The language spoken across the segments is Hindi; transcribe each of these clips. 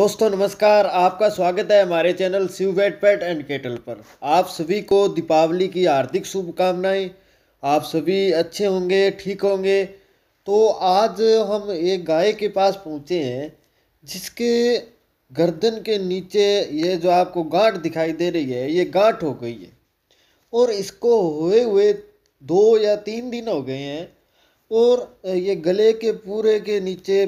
दोस्तों नमस्कार आपका स्वागत है हमारे channel Shiv vet pet and cattle पर आप सभी को दीपावली की हार्दिक शुभकामनाएं आप सभी अच्छे होंगे ठीक होंगे तो आज हम एक गाय के पास पहुँचे हैं जिसके गर्दन के नीचे ये जो आपको गांठ दिखाई दे रही है ये गांठ हो गई है और इसको हुए हुए दो या तीन दिन हो गए हैं और ये गले के पूरे के नीचे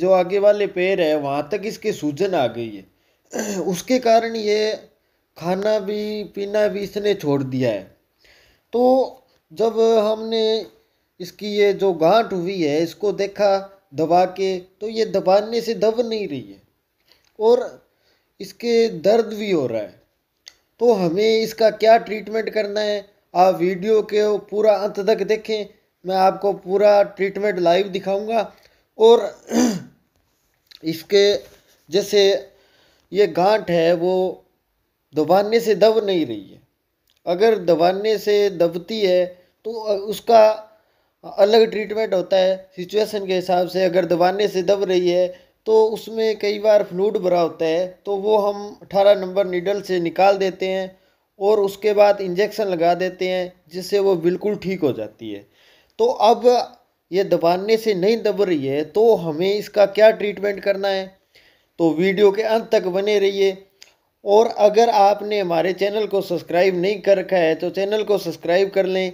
जो आगे वाले पैर है वहाँ तक इसके सूजन आ गई है उसके कारण ये खाना भी पीना भी इसने छोड़ दिया है तो जब हमने इसकी ये जो गांठ हुई है इसको देखा दबा के तो ये दबाने से दब नहीं रही है और इसके दर्द भी हो रहा है तो हमें इसका क्या ट्रीटमेंट करना है आप वीडियो के पूरा अंत तक देखें मैं आपको पूरा ट्रीटमेंट लाइव दिखाऊंगा और इसके जैसे ये गांठ है वो दबाने से दब नहीं रही है अगर दबाने से दबती है तो उसका अलग ट्रीटमेंट होता है सिचुएशन के हिसाब से अगर दबाने से दब रही है तो उसमें कई बार फ्लूड भरा होता है तो वो हम 18 नंबर नीडल से निकाल देते हैं और उसके बाद इंजेक्शन लगा देते हैं जिससे वो बिल्कुल ठीक हो जाती है तो अब ये दबाने से नहीं दब रही है तो हमें इसका क्या ट्रीटमेंट करना है तो वीडियो के अंत तक बने रहिए और अगर आपने हमारे चैनल को सब्सक्राइब नहीं कर रखा है तो चैनल को सब्सक्राइब कर लें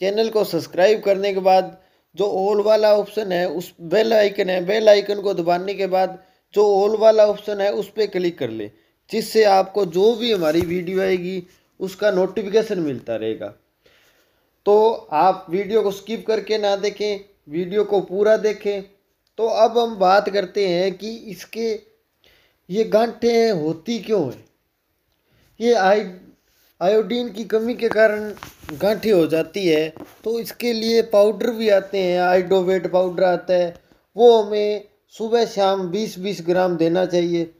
चैनल को सब्सक्राइब करने के बाद जो ऑल वाला ऑप्शन है उस बेल आइकन है बेल आइकन को दबाने के बाद जो ऑल वाला ऑप्शन है उस पर क्लिक कर लें जिससे आपको जो भी हमारी वीडियो आएगी उसका नोटिफिकेशन मिलता रहेगा तो आप वीडियो को स्किप करके ना देखें वीडियो को पूरा देखें तो अब हम बात करते हैं कि इसके ये गांठें होती क्यों हैं ये आई आयोडीन की कमी के कारण गांठी हो जाती है तो इसके लिए पाउडर भी आते हैं आइडोवेट पाउडर आता है वो हमें सुबह शाम 20-20 ग्राम देना चाहिए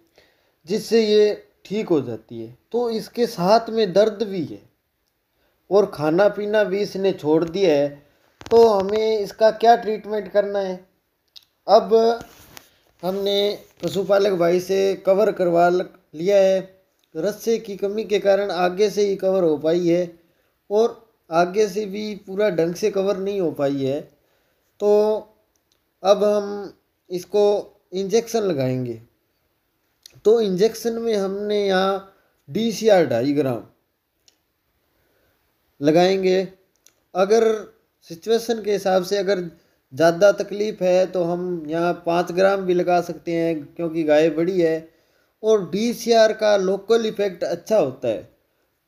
जिससे ये ठीक हो जाती है तो इसके साथ में दर्द भी है और खाना पीना भी इसने छोड़ दिया है तो हमें इसका क्या ट्रीटमेंट करना है अब हमने पशुपालक भाई से कवर करवा लिया है रस्से की कमी के कारण आगे से ही कवर हो पाई है और आगे से भी पूरा ढंग से कवर नहीं हो पाई है तो अब हम इसको इंजेक्शन लगाएंगे तो इंजेक्शन में हमने यहाँ डी सी आर ढाई ग्राम लगाएंगे अगर सिचुएशन के हिसाब से अगर ज़्यादा तकलीफ़ है तो हम यहाँ पाँच ग्राम भी लगा सकते हैं क्योंकि गाय बड़ी है और डी सी आर का लोकल इफ़ेक्ट अच्छा होता है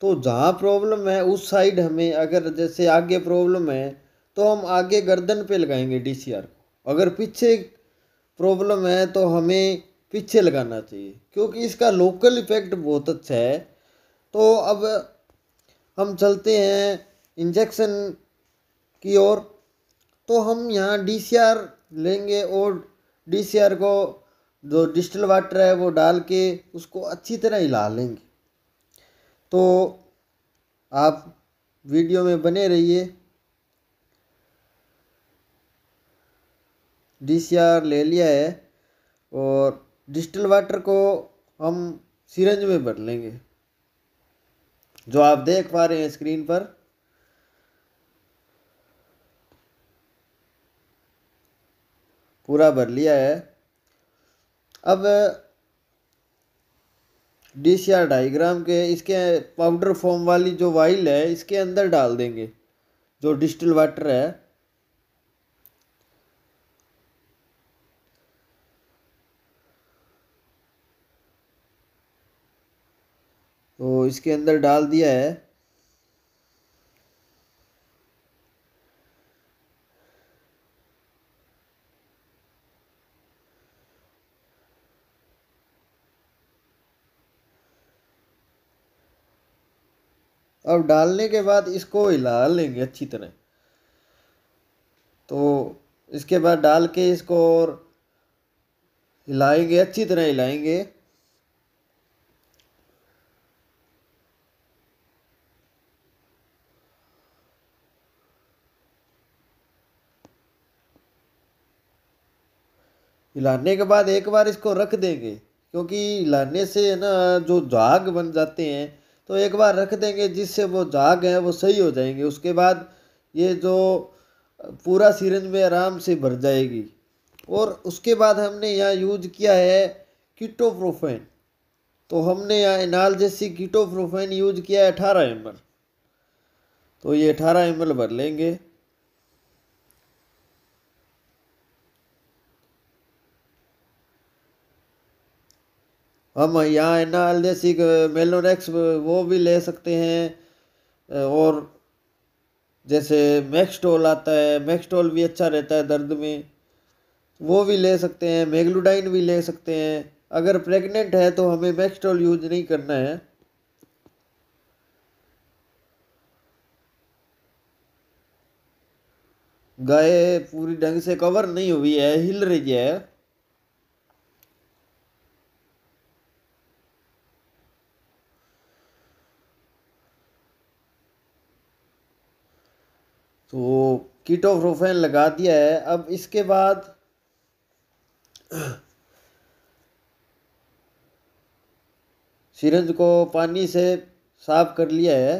तो जहाँ प्रॉब्लम है उस साइड हमें अगर जैसे आगे प्रॉब्लम है तो हम आगे गर्दन पे लगाएंगे डी सी आर को अगर पीछे प्रॉब्लम है तो हमें पीछे लगाना चाहिए क्योंकि इसका लोकल इफ़ेक्ट बहुत अच्छा है तो अब हम चलते हैं इंजेक्शन की ओर तो हम यहाँ डी लेंगे और डी को जो डिस्टल वाटर है वो डाल के उसको अच्छी तरह हिला लेंगे तो आप वीडियो में बने रहिए डी ले लिया है और डिस्टल वाटर को हम सिरंज में भर लेंगे जो आप देख पा रहे हैं स्क्रीन पर पूरा भर लिया है अब डी सी आर डाइग्राम के इसके पाउडर फॉर्म वाली जो वाइल है इसके अंदर डाल देंगे जो डिजिटल वाटर है तो इसके अंदर डाल दिया है अब डालने के बाद इसको हिला लेंगे अच्छी तरह तो इसके बाद डाल के इसको और हिलाएंगे अच्छी तरह हिलाएंगे हिलाने के बाद एक बार इसको रख देंगे क्योंकि हिलाने से है ना जो झाग बन जाते हैं तो एक बार रख देंगे जिससे वो झाग है वो सही हो जाएंगे उसके बाद ये जो पूरा सिरंज में आराम से भर जाएगी और उसके बाद हमने यहाँ यूज किया है कीटोप्रोफेन तो हमने यहाँ जैसी कीटोप्रोफेन यूज किया है अठारह एम तो ये अठारह एम भर लेंगे हम यहाँ है ना अलदेसी मेलोरेक्स वो भी ले सकते हैं और जैसे मैक्सटोल आता है मैक्सटोल भी अच्छा रहता है दर्द में वो भी ले सकते हैं मेगलोडाइन भी ले सकते हैं अगर प्रेग्नेंट है तो हमें मैक्सटोल यूज नहीं करना है गाय पूरी ढंग से कवर नहीं हुई है हिल रही है तो कीटोफ्रोफेन लगा दिया है अब इसके बाद सिरंज को पानी से साफ कर लिया है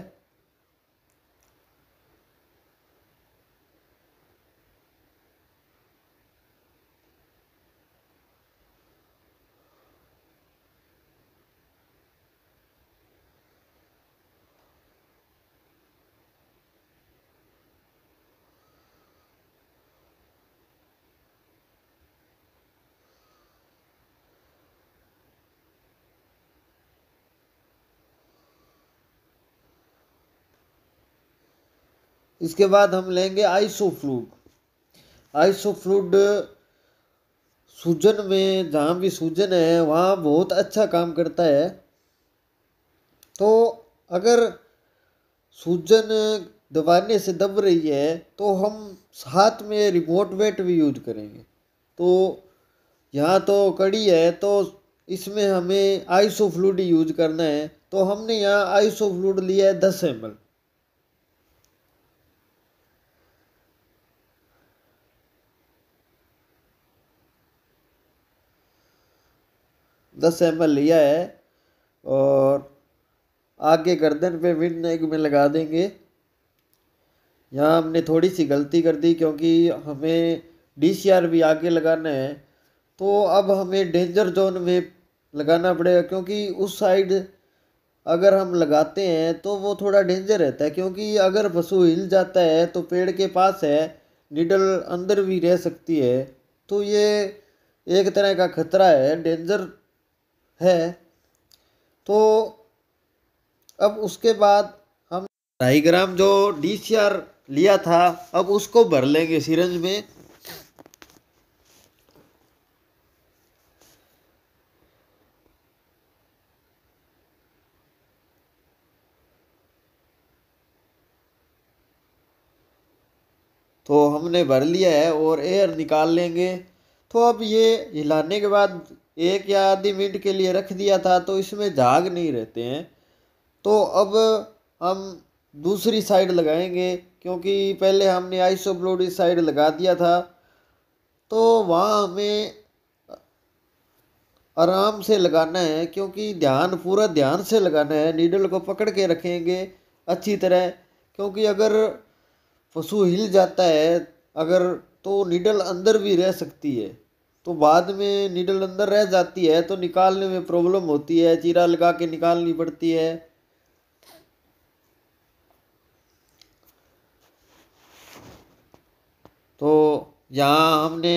इसके बाद हम लेंगे आइसोफ्लूड आइसोफ्लूड सूजन में जहाँ भी सूजन है वहाँ बहुत अच्छा काम करता है तो अगर सूजन दबाने से दब रही है तो हम साथ में रिमोट वेट भी यूज करेंगे तो यहाँ तो कड़ी है तो इसमें हमें आइसो फ्लूड यूज करना है तो हमने यहाँ आइसो फ्लूड लिया है दस एम एल दस एम लिया है और आगे गर्दन पे विंड नेक में लगा देंगे यहाँ हमने थोड़ी सी गलती कर दी क्योंकि हमें डी सी आर भी आगे लगाना है तो अब हमें डेंजर जोन में लगाना पड़ेगा क्योंकि उस साइड अगर हम लगाते हैं तो वो थोड़ा डेंजर रहता है क्योंकि अगर पशु हिल जाता है तो पेड़ के पास है निडल अंदर भी रह सकती है तो ये एक तरह का खतरा है डेंजर है तो अब उसके बाद हम ढाई ग्राम जो डी सी आर लिया था अब उसको भर लेंगे सिरंज में तो हमने भर लिया है और एयर निकाल लेंगे तो अब ये हिलाने के बाद एक या आधी मिनट के लिए रख दिया था तो इसमें झाग नहीं रहते हैं तो अब हम दूसरी साइड लगाएंगे क्योंकि पहले हमने आइसो ब्लोड साइड लगा दिया था तो वहाँ हमें आराम से लगाना है क्योंकि ध्यान पूरा ध्यान से लगाना है नीडल को पकड़ के रखेंगे अच्छी तरह क्योंकि अगर पशु हिल जाता है अगर तो नीडल अंदर भी रह सकती है तो बाद में नीडल अंदर रह जाती है तो निकालने में प्रॉब्लम होती है चीरा लगा के निकालनी पड़ती है तो यहाँ हमने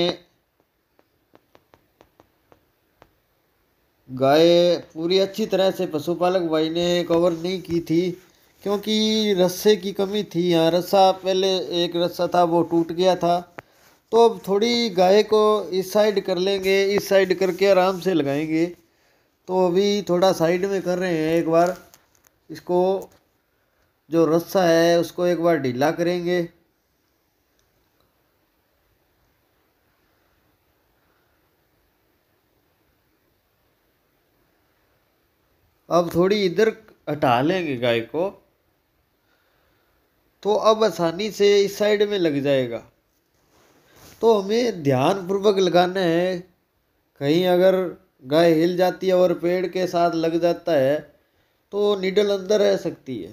गाय पूरी अच्छी तरह से पशुपालक भाई ने कवर नहीं की थी क्योंकि रस्से की कमी थी यहाँ रस्सा पहले एक रस्सा था वो टूट गया था तो अब थोड़ी गाय को इस साइड कर लेंगे इस साइड करके आराम से लगाएंगे तो अभी थोड़ा साइड में कर रहे हैं एक बार इसको जो रस्सा है उसको एक बार ढीला करेंगे अब थोड़ी इधर हटा लेंगे गाय को तो अब आसानी से इस साइड में लग जाएगा तो हमें ध्यानपूर्वक लगाना है कहीं अगर गाय हिल जाती है और पेड़ के साथ लग जाता है तो निडल अंदर रह सकती है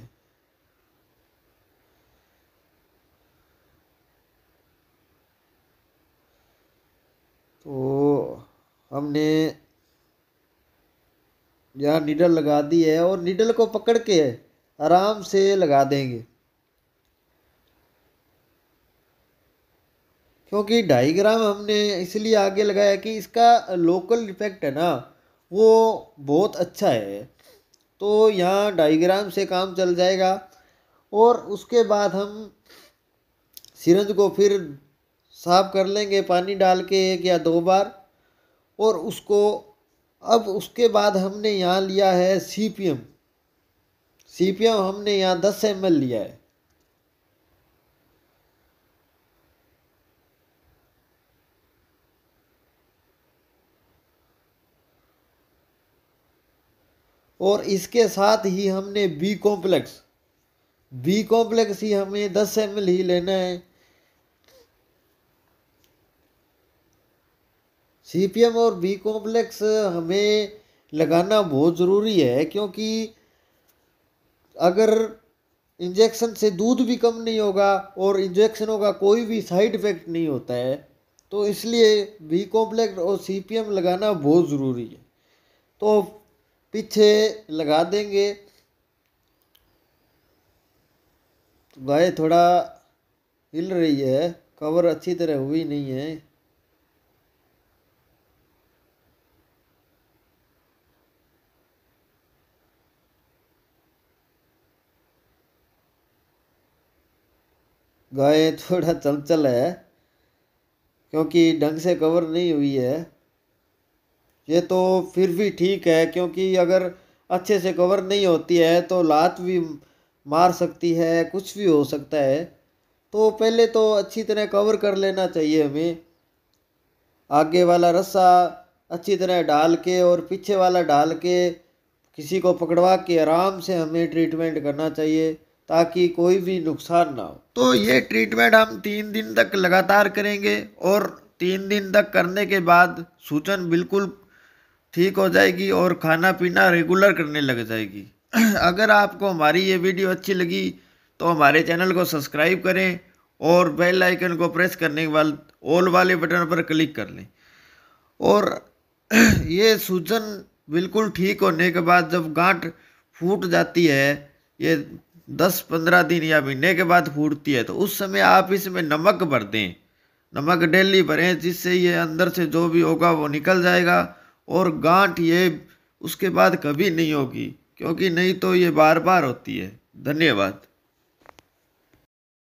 तो हमने यहाँ निडल लगा दी है और निडल को पकड़ के आराम से लगा देंगे क्योंकि डाइग्राम हमने इसलिए आगे लगाया कि इसका लोकल इफेक्ट है ना वो बहुत अच्छा है तो यहाँ डाइग्राम से काम चल जाएगा और उसके बाद हम सिरंज को फिर साफ कर लेंगे पानी डाल के एक या दो बार और उसको अब उसके बाद हमने यहाँ लिया है C P M C P M हमने यहाँ दस एम एल लिया है और इसके साथ ही हमने बी कॉम्प्लेक्स बी कॉम्प्लेक्स ही हमें दस एम ही लेना है एम और बी कॉम्प्लेक्स हमें लगाना बहुत ज़रूरी है क्योंकि अगर इंजेक्शन से दूध भी कम नहीं होगा और इंजेक्शनों का कोई भी साइड इफ़ेक्ट नहीं होता है तो इसलिए बी कॉम्प्लेक्स और एम लगाना बहुत ज़रूरी है तो पीछे लगा देंगे गाय तो थोड़ा हिल रही है कवर अच्छी तरह हुई नहीं है गाय थोड़ा चंचल है क्योंकि ढंग से कवर नहीं हुई है ये तो फिर भी ठीक है क्योंकि अगर अच्छे से कवर नहीं होती है तो लात भी मार सकती है कुछ भी हो सकता है तो पहले तो अच्छी तरह कवर कर लेना चाहिए हमें आगे वाला रस्सा अच्छी तरह डाल के और पीछे वाला डाल के किसी को पकड़वा के आराम से हमें ट्रीटमेंट करना चाहिए ताकि कोई भी नुकसान ना हो तो ये ट्रीटमेंट हम तीन दिन तक लगातार करेंगे और तीन दिन तक करने के बाद सूचन बिल्कुल ठीक हो जाएगी और खाना पीना रेगुलर करने लग जाएगी अगर आपको हमारी ये वीडियो अच्छी लगी तो हमारे चैनल को सब्सक्राइब करें और बेल आइकन को प्रेस करने के बाद ऑल वाले बटन पर क्लिक कर लें और ये सूजन बिल्कुल ठीक होने के बाद जब गांठ फूट जाती है ये दस पंद्रह दिन या महीने के बाद फूटती है तो उस समय आप इसमें नमक भर दें नमक डेली भरें जिससे ये अंदर से जो भी होगा वो निकल जाएगा और गांठ ये उसके बाद कभी नहीं होगी क्योंकि नहीं तो ये बार बार होती है धन्यवाद